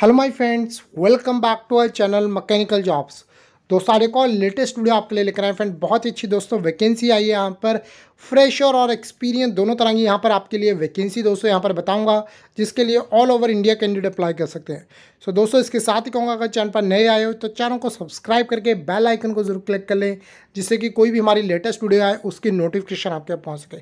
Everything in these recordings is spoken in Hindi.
hello my friends welcome back to our channel mechanical jobs दोस्तों एक और लेटेस्ट वीडियो आपके लिए लेकर आए फ्रेंड बहुत ही अच्छी दोस्तों वैकेंसी आई है यहाँ पर फ्रेशर और एक्सपीरियंस दोनों तरह की यहाँ पर आपके लिए वैकेंसी दोस्तों यहाँ पर बताऊँगा जिसके लिए all over India candidate apply कर सकते हैं सो so, दोस्तों इसके साथ ही कहूँगा अगर चैनल पर नए आए हो तो चैनल को सब्सक्राइब करके बेल आइकन को जरूर क्लिक कर लें जिससे कि कोई भी हमारी लेटेस्ट वीडियो आए उसकी नोटिफिकेशन आपके पास पहुँच सके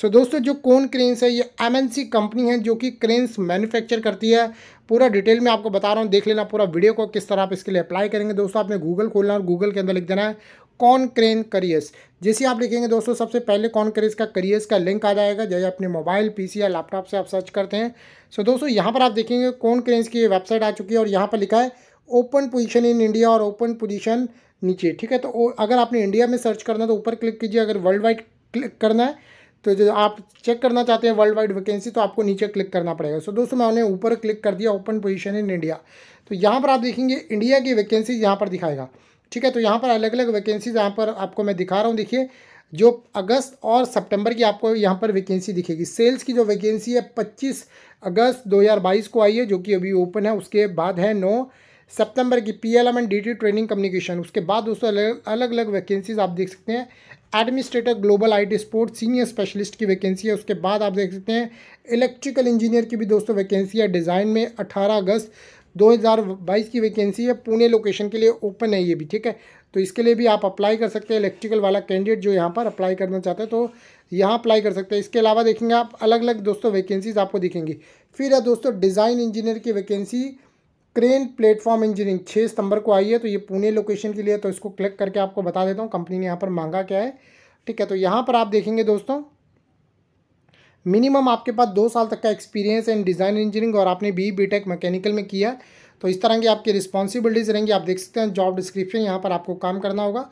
सो so, दोस्तों जो कौन क्रेन्स है ये एम कंपनी है जो कि क्रेन्स मैन्युफैक्चर करती है पूरा डिटेल में आपको बता रहा हूँ देख लेना पूरा वीडियो को किस तरह आप इसके लिए अप्लाई करेंगे दोस्तों आपने गूगल खोलना और गूगल के अंदर लिख देना है कॉनक्रेन करियस जैसे आप लिखेंगे दोस्तों सबसे पहले कॉनक्रेस का करियस का लिंक आ जाएगा जैसे अपने मोबाइल पीसी या लैपटॉप से आप सर्च करते हैं सो दोस्तों यहाँ पर आप देखेंगे कॉनक्रेस की वेबसाइट आ चुकी है और यहाँ पर लिखा है ओपन पोजिशन इन इंडिया और ओपन पोजिशन नीचे ठीक है तो अगर आपने इंडिया में सर्च करना है तो ऊपर क्लिक कीजिए अगर वर्ल्ड वाइड क्लिक करना है तो जो आप चेक करना चाहते हैं वर्ल्ड वाइड वैकेंसी तो आपको नीचे क्लिक करना पड़ेगा सो दोस्तों दोस्तों मैंने ऊपर क्लिक कर दिया ओपन पोजीशन इन इंडिया तो यहाँ पर आप देखेंगे इंडिया की वैकेंसी यहाँ पर दिखाएगा ठीक है तो यहाँ पर अलग अलग वैकेंसीज यहाँ पर आपको मैं दिखा रहा हूँ देखिए जो अगस्त और सितंबर की आपको यहाँ पर वैकेंसी दिखेगी सेल्स की जो वैकेंसी है 25 अगस्त 2022 को आई है जो कि अभी ओपन है उसके बाद है 9 सितंबर की P L M and D T training communication उसके बाद दोस्तों अलग अलग अलग वैकेंसीज आप देख सकते हैं administrator global IT support senior specialist की वैकेंसी है उसके बाद आप देख सकते हैं इलेक्ट्रिकल इंजीनियर की भी दोस्तों वैकेंसी है डिज़ाइन में अठारह अगस्त 2022 की वैकेंसी है पुणे लोकेशन के लिए ओपन है ये भी ठीक है तो इसके लिए भी आप अप्लाई कर सकते हैं इलेक्ट्रिकल वाला कैंडिडेट जो यहाँ पर अप्लाई करना चाहते हैं तो यहाँ अप्लाई कर सकते हैं इसके अलावा देखेंगे आप अलग अलग दोस्तों वैकेंसीज आपको दिखेंगी फिर है दोस्तों डिज़ाइन इंजीनियर की वैकेंसी क्रेन प्लेटफॉर्म इंजीनियरिंग छः सितंबर को आई है तो ये पुणे लोकेशन के लिए तो इसको क्लिक करके आपको बता देता हूँ कंपनी ने यहाँ पर मांगा क्या है ठीक है तो यहाँ पर आप देखेंगे दोस्तों मिनिमम आपके पास दो साल तक का एक्सपीरियंस इन डिज़ाइन इंजीनियरिंग और आपने बी बी टेक मैकेनिकल में किया तो इस तरह की आपकी रिस्पॉन्सिबिलिटीज़ रहेंगी आप देख सकते हैं जॉब डिस्क्रिप्शन यहाँ पर आपको काम करना होगा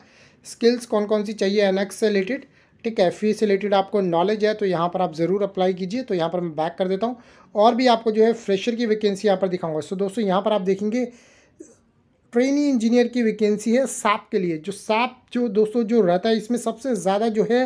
स्किल्स कौन कौन सी चाहिए एनएक्स से रिलेटेड ठीक है फी से रिलेटेड आपको नॉलेज है तो यहाँ पर आप ज़रूर अप्लाई कीजिए तो यहाँ पर मैं बैक कर देता हूँ और भी आपको जो है फ्रेशर की वैकेंसी यहाँ पर दिखाऊंगा सो दोस्तों यहाँ पर आप देखेंगे ट्रेनी इंजीनियर की वैकेंसी है साप के लिए जो साप जो दोस्तों जो रहता है इसमें सबसे ज़्यादा जो है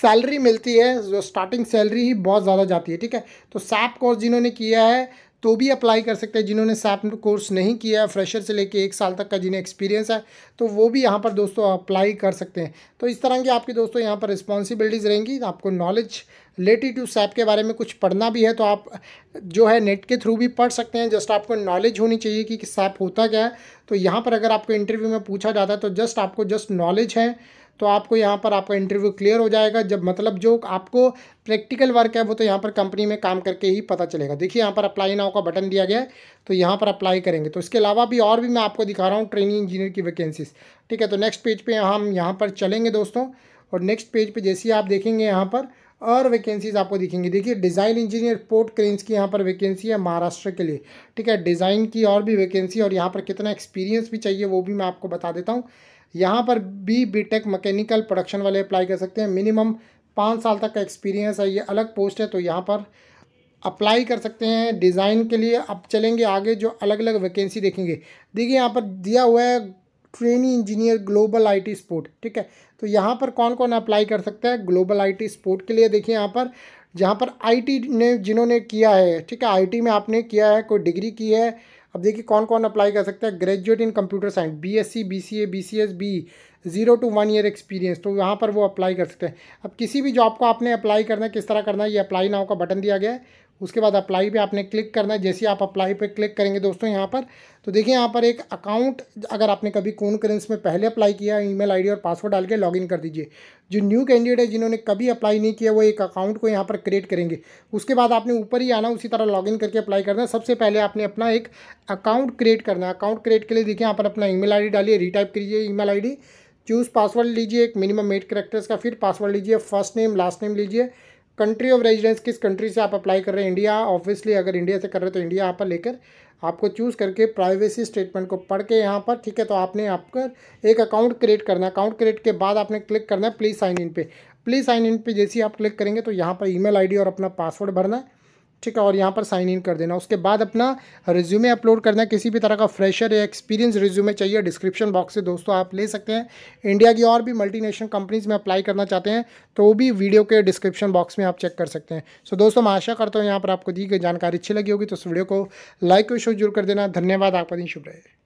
सैलरी मिलती है जो स्टार्टिंग सैलरी ही बहुत ज़्यादा जाती है ठीक है तो साप कोर्स जिन्होंने किया है तो भी अप्लाई कर सकते हैं जिन्होंने सैप कोर्स नहीं किया है फ्रेशर से लेके एक साल तक का जिन्हें एक्सपीरियंस है तो वो भी यहाँ पर दोस्तों अप्लाई कर सकते हैं तो इस तरह की आपकी दोस्तों यहाँ पर रिस्पॉन्सिबिलिटीज़ रहेंगी आपको नॉलेज रिलेटेड टू सैप के बारे में कुछ पढ़ना भी है तो आप जो है नेट के थ्रू भी पढ़ सकते हैं जस्ट आपको नॉलेज होनी चाहिए कि सैप होता क्या है तो यहाँ पर अगर आपको इंटरव्यू में पूछा जाता है तो जस्ट आपको जस्ट नॉलेज है तो आपको यहाँ पर आपका इंटरव्यू क्लियर हो जाएगा जब मतलब जो आपको प्रैक्टिकल वर्क है वो तो यहाँ पर कंपनी में काम करके ही पता चलेगा देखिए यहाँ पर अप्लाई नाव का बटन दिया गया है तो यहाँ पर अप्लाई करेंगे तो इसके अलावा भी और भी मैं आपको दिखा रहा हूँ ट्रेनिंग इंजीनियर की वैकेंसीज ठीक है तो नेक्स्ट पेज पर हम यहाँ पर चलेंगे दोस्तों और नेक्स्ट पेज पर जैसे ही आप देखेंगे यहाँ पर और वैकेंसीज आपको दिखेंगी देखिए डिज़ाइन इंजीनियर पोर्ट क्रेन्स की यहाँ पर वैकेंसी है महाराष्ट्र के लिए ठीक है डिज़ाइन की और भी वैकेंसी और यहाँ पर कितना एक्सपीरियंस भी चाहिए वो भी मैं आपको बता देता हूँ यहाँ पर B B tech mechanical production वाले अप्लाई कर सकते हैं मिनिमम पाँच साल तक का एक्सपीरियंस है ये अलग पोस्ट है तो यहाँ पर अप्लाई कर सकते हैं डिज़ाइन के लिए अब चलेंगे आगे जो अलग अलग वैकेंसी देखेंगे देखिए यहाँ पर दिया हुआ है trainee engineer global IT T ठीक है तो यहाँ पर कौन कौन अप्लाई कर सकता है ग्लोबल आईटी सपोर्ट के लिए देखिए यहाँ पर जहाँ पर आईटी ने जिन्होंने किया है ठीक है आईटी में आपने किया है कोई डिग्री की है अब देखिए कौन कौन अप्लाई कर सकता है graduate in computer science B S C B C A B C S B zero to one year experience तो यहाँ पर वो अप्लाई कर सकते हैं अब किसी भी जॉब को आपने अप्लाई करना है किस तरह करना है ये अप्लाई नाव का बटन दिया गया है उसके बाद अप्लाई पे आपने क्लिक करना है जैसे आप अप्लाई पे क्लिक करेंगे दोस्तों यहाँ पर तो देखिए यहाँ पर एक अकाउंट अगर आपने कभी कौन करेंस में पहले अप्लाई किया ईमेल आईडी और पासवर्ड डाल के लॉगिन कर दीजिए जो न्यू कैंडिडेट है जिन्होंने कभी अप्लाई नहीं किया वो एक अकाउंट को यहाँ पर क्रिएट करेंगे उसके बाद आपने ऊपर ही आना उसी तरह लॉगिन करके अप्लाई करना सबसे पहले आपने अपना एक अकाउंट क्रिएट करना है अकाउंट क्रिएट के लिए देखिए यहाँ पर अपना ई मेल डालिए रीटाइप कीजिए ई मेल चूज़ पासवर्ड लीजिए एक मिनिमम एट करेक्टर्स का फिर पासवर्ड लीजिए फर्स्ट नेम लास्ट नेम लीजिए कंट्री ऑफ रेजिडेंस किस कंट्री से आप अप्लाई कर रहे हैं इंडिया ऑब्वियसली अगर इंडिया से कर रहे हैं तो इंडिया यहाँ पर लेकर आपको चूज़ करके प्राइवेसी स्टेटमेंट को पढ़ के यहाँ पर ठीक है तो आपने आपका एक अकाउंट क्रिएट करना है अकाउंट क्रिएट के बाद आपने क्लिक करना है प्लीज़ साइन इन पे प्लीज़ साइन इन पे जैसे ही आप क्लिक करेंगे तो यहाँ पर ईमेल आईडी और अपना पासवर्ड भरना है ठीक है और यहाँ पर साइन इन कर देना उसके बाद अपना रिज्यूमे अपलोड करना किसी भी तरह का फ्रेशर या एक्सपीरियंस रिज्यूमे चाहिए डिस्क्रिप्शन बॉक्स से दोस्तों आप ले सकते हैं इंडिया की और भी मल्टीनेशनल कंपनीज़ में अप्लाई करना चाहते हैं तो वो भी वीडियो के डिस्क्रिप्शन बॉक्स में आप चेक कर सकते हैं सो दोस्तों मैं आशा करता हूँ यहाँ पर आपको दी गई जानकारी अच्छी लगी होगी तो उस वीडियो को लाइक और शेयर जरूर कर देना धन्यवाद आपका दिन शुभ रहे